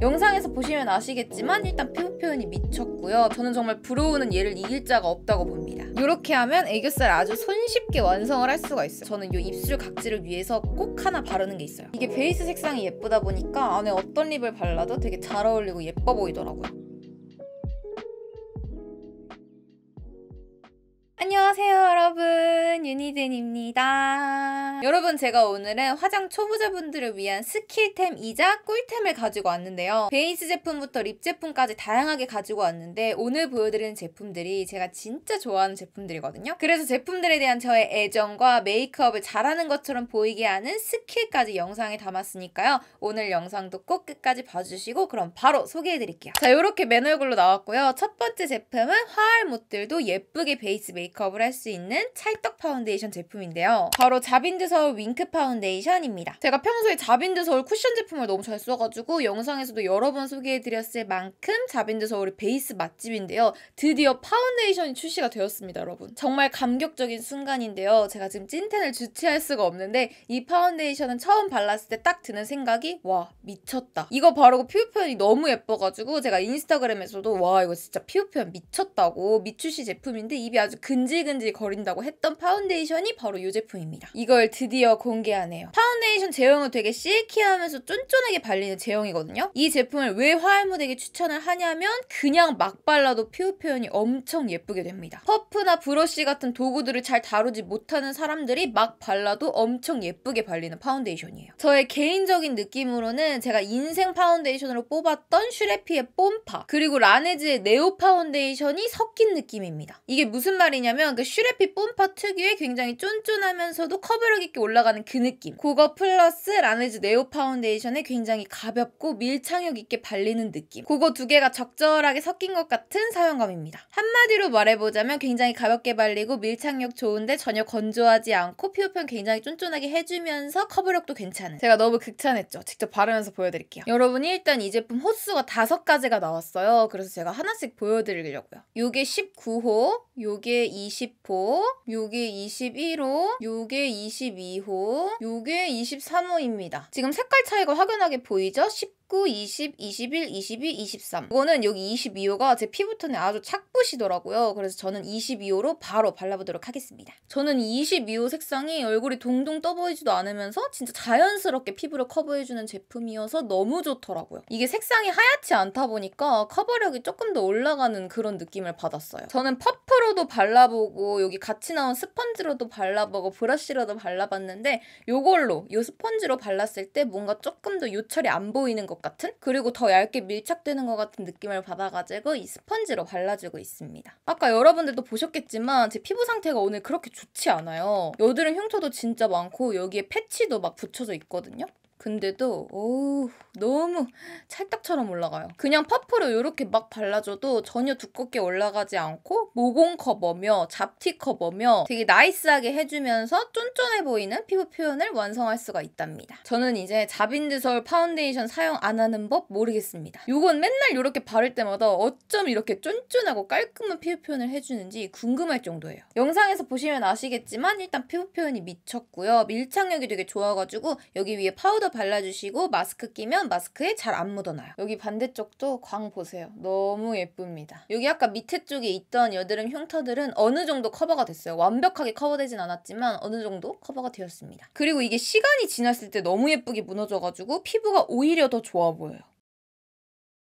영상에서 보시면 아시겠지만 일단 피부 표현이 미쳤고요. 저는 정말 부러우는 얘를 이길 자가 없다고 봅니다. 이렇게 하면 애교살 아주 손쉽게 완성을 할 수가 있어요. 저는 이 입술 각질을 위해서 꼭 하나 바르는 게 있어요. 이게 베이스 색상이 예쁘다 보니까 안에 어떤 립을 발라도 되게 잘 어울리고 예뻐 보이더라고요. 안녕하세요 여러분 유니든입니다 여러분 제가 오늘은 화장 초보자분들을 위한 스킬템이자 꿀템을 가지고 왔는데요 베이스 제품부터 립 제품까지 다양하게 가지고 왔는데 오늘 보여드리는 제품들이 제가 진짜 좋아하는 제품들이거든요 그래서 제품들에 대한 저의 애정과 메이크업을 잘하는 것처럼 보이게 하는 스킬까지 영상에 담았으니까요 오늘 영상도 꼭 끝까지 봐주시고 그럼 바로 소개해드릴게요 자 이렇게 맨 얼굴로 나왔고요 첫 번째 제품은 화알 못들도 예쁘게 베이스 메이크업 메이크업을 할 수 있는 찰떡 파운데이션 제품인데요. 바로 자빈드 서울 윙크 파운데이션입니다. 제가 평소에 자빈드 서울 쿠션 제품을 너무 잘 써가지고 영상에서도 여러 번 소개해드렸을 만큼 자빈드 서울의 베이스 맛집인데요. 드디어 파운데이션이 출시가 되었습니다, 여러분. 정말 감격적인 순간인데요. 제가 지금 찐텐을 주체할 수가 없는데 이 파운데이션은 처음 발랐을 때 딱 드는 생각이 와 미쳤다. 이거 바르고 피부 표현이 너무 예뻐가지고 제가 인스타그램에서도 와 이거 진짜 피부 표현 미쳤다고 미출시 제품인데 입이 아주 근 근질근질 거린다고 했던 파운데이션이 바로 이 제품입니다. 이걸 드디어 공개하네요. 파운데이션 제형은 되게 실키하면서 쫀쫀하게 발리는 제형이거든요. 이 제품을 왜화알무대게 추천을 하냐면 그냥 막 발라도 피부 표현이 엄청 예쁘게 됩니다. 퍼프나 브러쉬 같은 도구들을 잘 다루지 못하는 사람들이 막 발라도 엄청 예쁘게 발리는 파운데이션이에요. 저의 개인적인 느낌으로는 제가 인생 파운데이션으로 뽑았던 슈레피의 뽐파 그리고 라네즈의 네오 파운데이션이 섞인 느낌입니다. 이게 무슨 말이냐 뭐냐면 그 슈레피 뽐파 특유의 굉장히 쫀쫀하면서도 커버력 있게 올라가는 그 느낌. 그거 플러스 라네즈 네오 파운데이션에 굉장히 가볍고 밀착력 있게 발리는 느낌. 그거 두 개가 적절하게 섞인 것 같은 사용감입니다. 한마디로 말해보자면 굉장히 가볍게 발리고 밀착력 좋은데 전혀 건조하지 않고 피부편 굉장히 쫀쫀하게 해주면서 커버력도 괜찮은. 제가 너무 극찬했죠. 직접 바르면서 보여드릴게요. 여러분이 일단 이 제품 호수가 다섯 가지가 나왔어요. 그래서 제가 하나씩 보여드리려고요. 요게 19호, 요게 20호, 요게 21호, 요게 22호, 요게 23호입니다. 지금 색깔 차이가 확연하게 보이죠? 19, 20, 21, 22, 23 이거는 여기 22호가 제 피부 톤에 아주 착붙이더라고요. 그래서 저는 22호로 바로 발라보도록 하겠습니다. 저는 22호 색상이 얼굴이 동동 떠 보이지도 않으면서 진짜 자연스럽게 피부를 커버해주는 제품이어서 너무 좋더라고요. 이게 색상이 하얗지 않다 보니까 커버력이 조금 더 올라가는 그런 느낌을 받았어요. 저는 퍼프로도 발라보고 여기 같이 나온 스펀지로도 발라보고 브러쉬로도 발라봤는데 이걸로 이 스펀지로 발랐을 때 뭔가 조금 더 요철이 안 보이는 것것 같은? 그리고 더 얇게 밀착되는 것 같은 느낌을 받아가지고 이 스펀지로 발라주고 있습니다. 아까 여러분들도 보셨겠지만 제 피부 상태가 오늘 그렇게 좋지 않아요. 여드름 흉터도 진짜 많고 여기에 패치도 막 붙여져 있거든요. 근데도 오 너무 찰떡처럼 올라가요. 그냥 퍼프로 이렇게 막 발라줘도 전혀 두껍게 올라가지 않고 모공 커버며 잡티 커버며 되게 나이스하게 해주면서 쫀쫀해 보이는 피부 표현을 완성할 수가 있답니다. 저는 이제 자빈드솔 파운데이션 사용 안 하는 법 모르겠습니다. 이건 맨날 이렇게 바를 때마다 어쩜 이렇게 쫀쫀하고 깔끔한 피부 표현을 해주는지 궁금할 정도예요. 영상에서 보시면 아시겠지만 일단 피부 표현이 미쳤고요. 밀착력이 되게 좋아가지고 여기 위에 파우더 발라주시고 마스크 끼면 마스크에 잘 안 묻어나요. 여기 반대쪽도 광 보세요. 너무 예쁩니다. 여기 아까 밑에 쪽에 있던 여드름 흉터들은 어느 정도 커버가 됐어요. 완벽하게 커버되진 않았지만 어느 정도 커버가 되었습니다. 그리고 이게 시간이 지났을 때 너무 예쁘게 무너져가지고 피부가 오히려 더 좋아 보여요.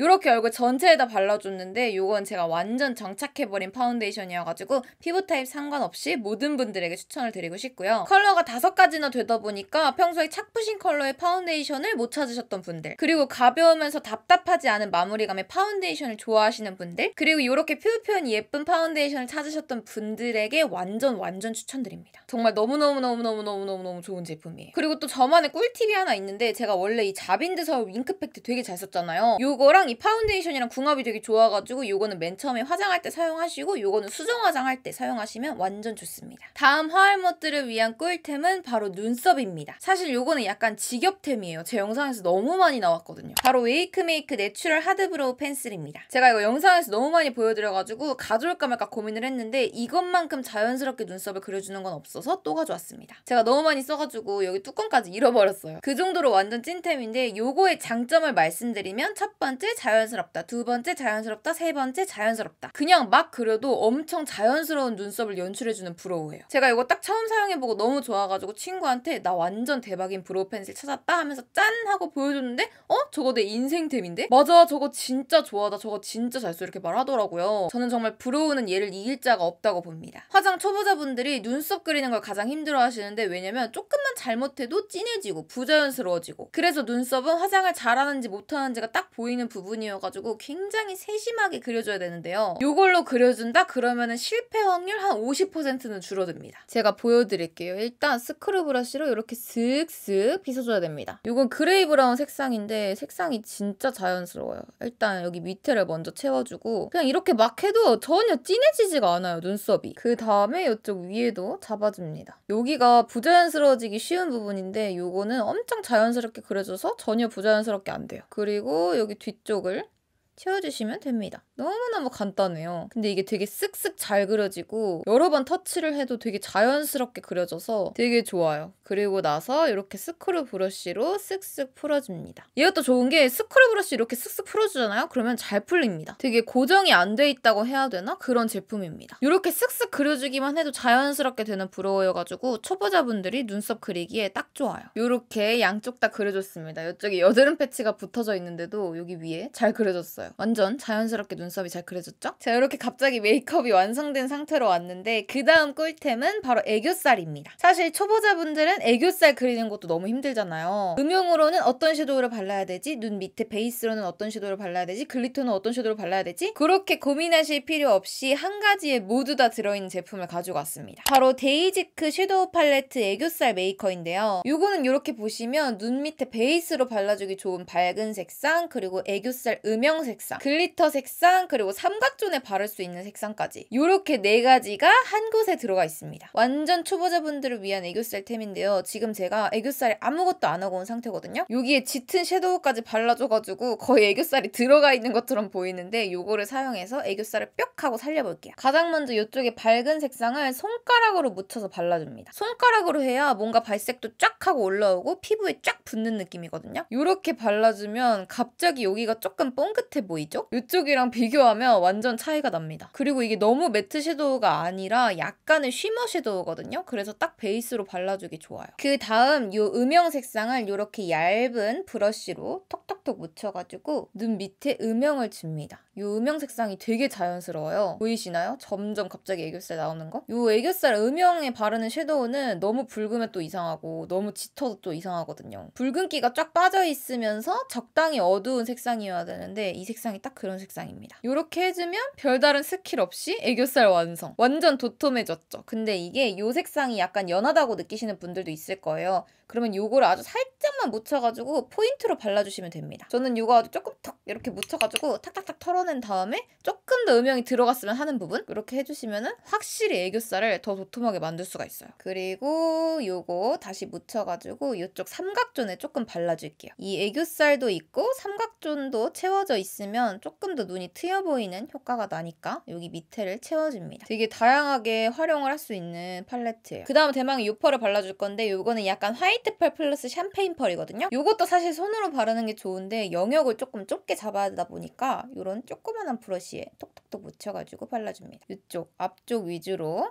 이렇게 얼굴 전체에다 발라줬는데 이건 제가 완전 정착해버린 파운데이션이어가지고 피부 타입 상관없이 모든 분들에게 추천을 드리고 싶고요. 컬러가 다섯 가지나 되다 보니까 평소에 착부신 컬러의 파운데이션을 못 찾으셨던 분들 그리고 가벼우면서 답답하지 않은 마무리감의 파운데이션을 좋아하시는 분들 그리고 이렇게 피부 표현이 예쁜 파운데이션을 찾으셨던 분들에게 완전 완전 추천드립니다. 정말 너무너무너무너무너무너무너무 좋은 제품이에요. 그리고 또 저만의 꿀팁이 하나 있는데 제가 원래 이 자빈드 서울 윙크팩트 되게 잘 썼잖아요. 요거랑 이 파운데이션이랑 궁합이 되게 좋아가지고 이거는 맨 처음에 화장할 때 사용하시고 이거는 수정 화장할 때 사용하시면 완전 좋습니다. 다음 화알못들을 위한 꿀템은 바로 눈썹입니다. 사실 이거는 약간 직업템이에요. 제 영상에서 너무 많이 나왔거든요. 바로 웨이크메이크 내추럴 하드브로우 펜슬입니다. 제가 이거 영상에서 너무 많이 보여드려가지고 가져올까 말까 고민을 했는데 이것만큼 자연스럽게 눈썹을 그려주는 건 없어서 또 가져왔습니다. 제가 너무 많이 써가지고 여기 뚜껑까지 잃어버렸어요. 그 정도로 완전 찐템인데 이거의 장점을 말씀드리면 첫 번째 자연스럽다. 두 번째 자연스럽다. 세 번째 자연스럽다. 그냥 막 그려도 엄청 자연스러운 눈썹을 연출해주는 브로우예요. 제가 이거 딱 처음 사용해보고 너무 좋아가지고 친구한테 나 완전 대박인 브로우 펜슬 찾았다 하면서 짠 하고 보여줬는데 어? 저거 내 인생템인데? 맞아 저거 진짜 좋아하다 저거 진짜 잘써 이렇게 말하더라고요. 저는 정말 브로우는 얘를 이길 자가 없다고 봅니다. 화장 초보자분들이 눈썹 그리는 걸 가장 힘들어 하시는데 왜냐면 조금만 잘못해도 진해지고 부자연스러워지고 그래서 눈썹은 화장을 잘하는지 못하는지가 딱 보이는 부분 부분이어가지고 굉장히 세심하게 그려줘야 되는데요. 이걸로 그려준다 그러면 은 실패 확률 한 50%는 줄어듭니다. 제가 보여드릴게요. 일단 스크류 브러쉬로 이렇게 슥슥 빗어줘야 됩니다. 이건 그레이 브라운 색상인데 색상이 진짜 자연스러워요. 일단 여기 밑에를 먼저 채워주고 그냥 이렇게 막 해도 전혀 진해지지가 않아요. 눈썹이. 그 다음에 이쪽 위에도 잡아줍니다. 여기가 부자연스러워지기 쉬운 부분인데 이거는 엄청 자연스럽게 그려줘서 전혀 부자연스럽게 안 돼요. 그리고 여기 뒤쪽 쪽을 채워주시면 됩니다. 너무너무 간단해요. 근데 이게 되게 쓱쓱 잘 그려지고 여러 번 터치를 해도 되게 자연스럽게 그려져서 되게 좋아요. 그리고 나서 이렇게 스크류 브러쉬로 쓱쓱 풀어줍니다. 이것도 좋은 게 스크류 브러쉬 이렇게 쓱쓱 풀어주잖아요? 그러면 잘 풀립니다. 되게 고정이 안 돼 있다고 해야 되나? 그런 제품입니다. 이렇게 쓱쓱 그려주기만 해도 자연스럽게 되는 브로워여가지고 초보자분들이 눈썹 그리기에 딱 좋아요. 이렇게 양쪽 다 그려줬습니다. 이쪽에 여드름 패치가 붙어져 있는데도 여기 위에 잘 그려졌어요. 예요 완전 자연스럽게 눈썹이 잘 그려졌죠? 자 이렇게 갑자기 메이크업이 완성된 상태로 왔는데 그 다음 꿀템은 바로 애교살입니다. 사실 초보자분들은 애교살 그리는 것도 너무 힘들잖아요. 음영으로는 어떤 섀도우를 발라야 되지? 눈 밑에 베이스로는 어떤 섀도우를 발라야 되지? 글리터는 어떤 섀도우를 발라야 되지? 그렇게 고민하실 필요 없이 한 가지에 모두 다 들어있는 제품을 가지고 왔습니다. 바로 데이지크 섀도우 팔레트 애교살 메이커인데요. 이거는 이렇게 보시면 눈 밑에 베이스로 발라주기 좋은 밝은 색상 그리고 애교살 음영 색상 색상, 글리터 색상, 그리고 삼각존에 바를 수 있는 색상까지 이렇게 네 가지가 한 곳에 들어가 있습니다. 완전 초보자분들을 위한 애교살템인데요. 지금 제가 애교살에 아무것도 안 하고 온 상태거든요. 여기에 짙은 섀도우까지 발라줘가지고 거의 애교살이 들어가 있는 것처럼 보이는데 이거를 사용해서 애교살을 뾱 하고 살려볼게요. 가장 먼저 이쪽에 밝은 색상을 손가락으로 묻혀서 발라줍니다. 손가락으로 해야 뭔가 발색도 쫙 하고 올라오고 피부에 쫙 붙는 느낌이거든요. 이렇게 발라주면 갑자기 여기가 조금 뻥긋해 보이죠 이쪽이랑 비교하면 완전 차이가 납니다. 그리고 이게 너무 매트 섀도우가 아니라 약간의 쉬머 섀도우거든요. 그래서 딱 베이스로 발라주기 좋아요. 그 다음 이 음영 색상을 이렇게 얇은 브러쉬로 톡톡톡 묻혀가지고 눈 밑에 음영을 줍니다. 이 음영 색상이 되게 자연스러워요. 보이시나요? 점점 갑자기 애교살 나오는 거? 이 애교살 음영에 바르는 섀도우는 너무 붉으면 또 이상하고 너무 짙어도 또 이상하거든요. 붉은기가 쫙 빠져있으면서 적당히 어두운 색상이어야 되는데 이 색상 색상이 딱 그런 색상입니다. 이렇게 해주면 별다른 스킬 없이 애교살 완성. 완전 도톰해졌죠. 근데 이게 이 색상이 약간 연하다고 느끼시는 분들도 있을 거예요. 그러면 요거를 아주 살짝만 묻혀가지고 포인트로 발라주시면 됩니다. 저는 요거 아주 조금 탁 이렇게 묻혀가지고 탁탁탁 털어낸 다음에 조금 더 음영이 들어갔으면 하는 부분 이렇게 해주시면은 확실히 애교살을 더 도톰하게 만들 수가 있어요. 그리고 요거 다시 묻혀가지고 이쪽 삼각존에 조금 발라줄게요. 이 애교살도 있고 삼각존도 채워져 있으면 조금 더 눈이 트여 보이는 효과가 나니까 여기 밑에를 채워줍니다. 되게 다양하게 활용을 할 수 있는 팔레트예요. 그 다음 대망의 요퍼를 발라줄 건데 요거는 약간 화이 화이트 펄 플러스 샴페인 펄이거든요. 이것도 사실 손으로 바르는 게 좋은데 영역을 조금 좁게 잡아야 되다 보니까 이런 조그만한 브러쉬에 톡톡톡 묻혀가지고 발라줍니다. 이쪽 앞쪽 위주로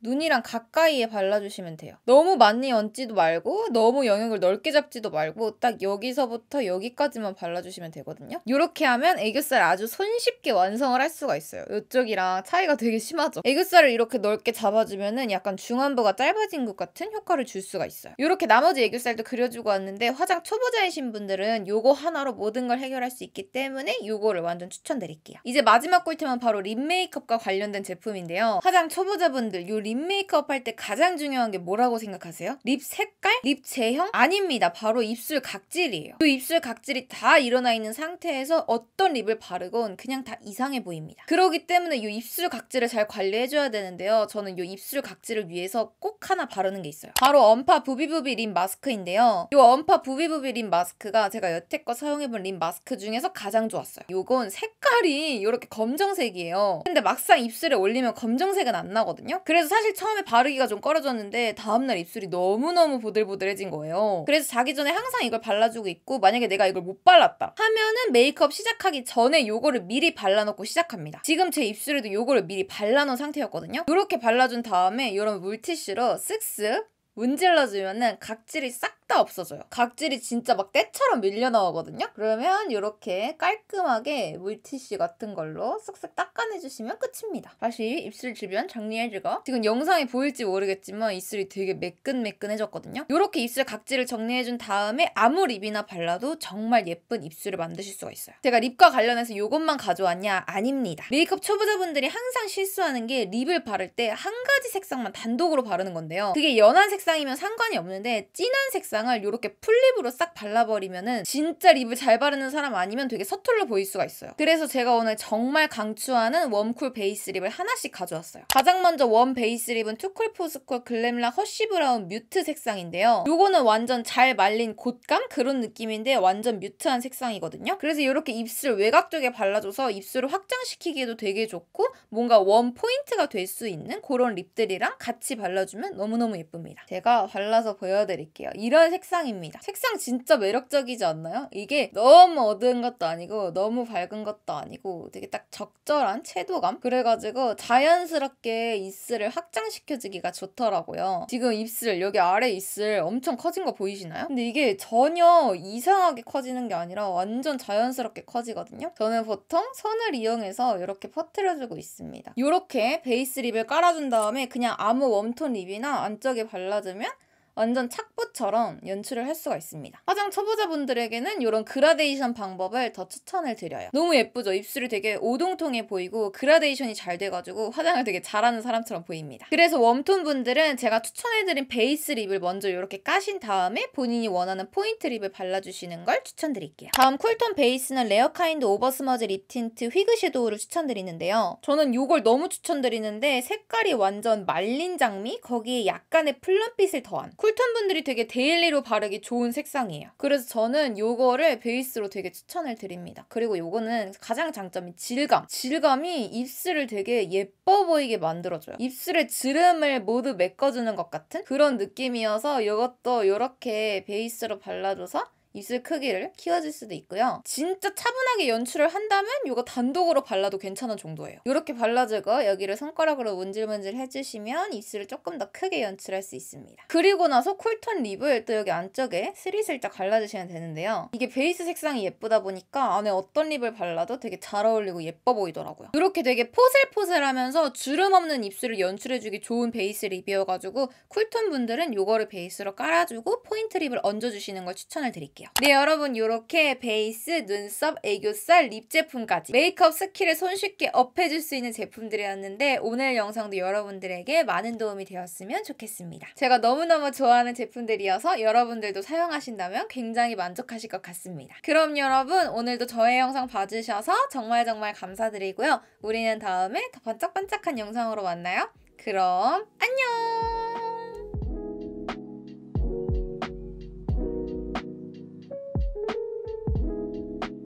눈이랑 가까이에 발라주시면 돼요. 너무 많이 얹지도 말고 너무 영역을 넓게 잡지도 말고 딱 여기서부터 여기까지만 발라주시면 되거든요. 이렇게 하면 애교살 아주 손쉽게 완성을 할 수가 있어요. 이쪽이랑 차이가 되게 심하죠. 애교살을 이렇게 넓게 잡아주면 약간 중안부가 짧아진 것 같은 효과를 줄 수가 있어요. 이렇게 나머지 애교살도 그려주고 왔는데 화장 초보자이신 분들은 이거 하나로 모든 걸 해결할 수 있기 때문에 이거를 완전 추천드릴게요. 이제 마지막 꿀팁은 바로 립 메이크업과 관련된 제품인데요. 화장 초보자분들 요립 메이크업 할 때 가장 중요한 게 뭐라고 생각하세요? 립 색깔? 립 제형? 아닙니다. 바로 입술 각질이에요. 그 입술 각질이 다 일어나 있는 상태에서 어떤 립을 바르건 그냥 다 이상해 보입니다. 그러기 때문에 이 입술 각질을 잘 관리해줘야 되는데요. 저는 이 입술 각질을 위해서 꼭 하나 바르는 게 있어요. 바로 엄파 부비부비 립 마스크인데요. 이 엄파 부비부비 립 마스크가 제가 여태껏 사용해본 립 마스크 중에서 가장 좋았어요. 이건 색깔이 이렇게 검정색이에요. 근데 막상 입술에 올리면 검정색은 안 나거든요. 그래서 사실 처음에 바르기가 좀 꺼려졌는데 다음날 입술이 너무너무 보들보들해진 거예요. 그래서 자기 전에 항상 이걸 발라주고 있고 만약에 내가 이걸 못 발랐다 하면은 메이크업 시작하기 전에 요거를 미리 발라놓고 시작합니다. 지금 제 입술에도 요거를 미리 발라놓은 상태였거든요. 이렇게 발라준 다음에 이런 물티슈로 쓱쓱 문질러주면은 각질이 싹다 없어져요. 각질이 진짜 막 때처럼 밀려나오거든요. 그러면 이렇게 깔끔하게 물티슈 같은 걸로 쓱쓱 닦아내주시면 끝입니다. 다시 입술 주변 정리해주고 지금 영상이 보일지 모르겠지만 입술이 되게 매끈매끈해졌거든요. 이렇게 입술 각질을 정리해준 다음에 아무 립이나 발라도 정말 예쁜 입술을 만드실 수가 있어요. 제가 립과 관련해서 이것만 가져왔냐? 아닙니다. 메이크업 초보자분들이 항상 실수하는 게 립을 바를 때 한 가지 색상만 단독으로 바르는 건데요. 그게 연한 색상이면 상관이 없는데 진한 색상 액상을 이렇게 풀립으로 싹 발라버리면은 진짜 립을 잘 바르는 사람 아니면 되게 서툴러 보일 수가 있어요. 그래서 제가 오늘 정말 강추하는 웜쿨 베이스 립을 하나씩 가져왔어요. 가장 먼저 웜 베이스 립은 투쿨 포스쿨 글램락 허쉬 브라운 뮤트 색상인데요. 요거는 완전 잘 말린 곶감 그런 느낌인데 완전 뮤트한 색상이거든요. 그래서 이렇게 입술 외곽 쪽에 발라줘서 입술을 확장시키기에도 되게 좋고 뭔가 웜 포인트가 될 수 있는 그런 립들이랑 같이 발라주면 너무너무 예쁩니다. 제가 발라서 보여드릴게요. 이런 이런 색상입니다. 색상 진짜 매력적이지 않나요? 이게 너무 어두운 것도 아니고 너무 밝은 것도 아니고 되게 딱 적절한 채도감? 그래가지고 자연스럽게 입술을 확장시켜주기가 좋더라고요. 지금 입술, 여기 아래 입술 엄청 커진 거 보이시나요? 근데 이게 전혀 이상하게 커지는 게 아니라 완전 자연스럽게 커지거든요. 저는 보통 선을 이용해서 이렇게 퍼트려주고 있습니다. 이렇게 베이스 립을 깔아준 다음에 그냥 아무 웜톤 립이나 안쪽에 발라주면 완전 착붙처럼 연출을 할 수가 있습니다. 화장 초보자분들에게는 이런 그라데이션 방법을 더 추천을 드려요. 너무 예쁘죠? 입술이 되게 오동통해 보이고 그라데이션이 잘 돼가지고 화장을 되게 잘하는 사람처럼 보입니다. 그래서 웜톤 분들은 제가 추천해드린 베이스 립을 먼저 이렇게 까신 다음에 본인이 원하는 포인트 립을 발라주시는 걸 추천드릴게요. 다음 쿨톤 베이스는 레어카인드 오버스머즈 립 틴트 휘그 섀도우를 추천드리는데요. 저는 이걸 너무 추천드리는데 색깔이 완전 말린 장미 거기에 약간의 플럼빛을 더한 쿨톤 분들이 되게 데일리로 바르기 좋은 색상이에요. 그래서 저는 이거를 베이스로 되게 추천을 드립니다. 그리고 이거는 가장 장점이 질감. 질감이 입술을 되게 예뻐 보이게 만들어줘요. 입술의 주름을 모두 메꿔주는 것 같은 그런 느낌이어서 이것도 이렇게 베이스로 발라줘서 입술 크기를 키워줄 수도 있고요. 진짜 차분하게 연출을 한다면 이거 단독으로 발라도 괜찮은 정도예요. 이렇게 발라주고 여기를 손가락으로 문질문질 해주시면 입술을 조금 더 크게 연출할 수 있습니다. 그리고 나서 쿨톤 립을 또 여기 안쪽에 스리슬쩍 발라주시면 되는데요. 이게 베이스 색상이 예쁘다 보니까 안에 어떤 립을 발라도 되게 잘 어울리고 예뻐 보이더라고요. 이렇게 되게 포슬포슬하면서 주름 없는 입술을 연출해주기 좋은 베이스 립이어가지고 쿨톤 분들은 이거를 베이스로 깔아주고 포인트 립을 얹어주시는 걸 추천을 드릴게요. 해볼게요. 네 여러분 이렇게 베이스, 눈썹, 애교살, 립 제품까지 메이크업 스킬을 손쉽게 업해줄 수 있는 제품들이었는데 오늘 영상도 여러분들에게 많은 도움이 되었으면 좋겠습니다. 제가 너무너무 좋아하는 제품들이어서 여러분들도 사용하신다면 굉장히 만족하실 것 같습니다. 그럼 여러분 오늘도 저의 영상 봐주셔서 정말 정말 감사드리고요. 우리는 다음에 더 반짝반짝한 영상으로 만나요. 그럼 안녕!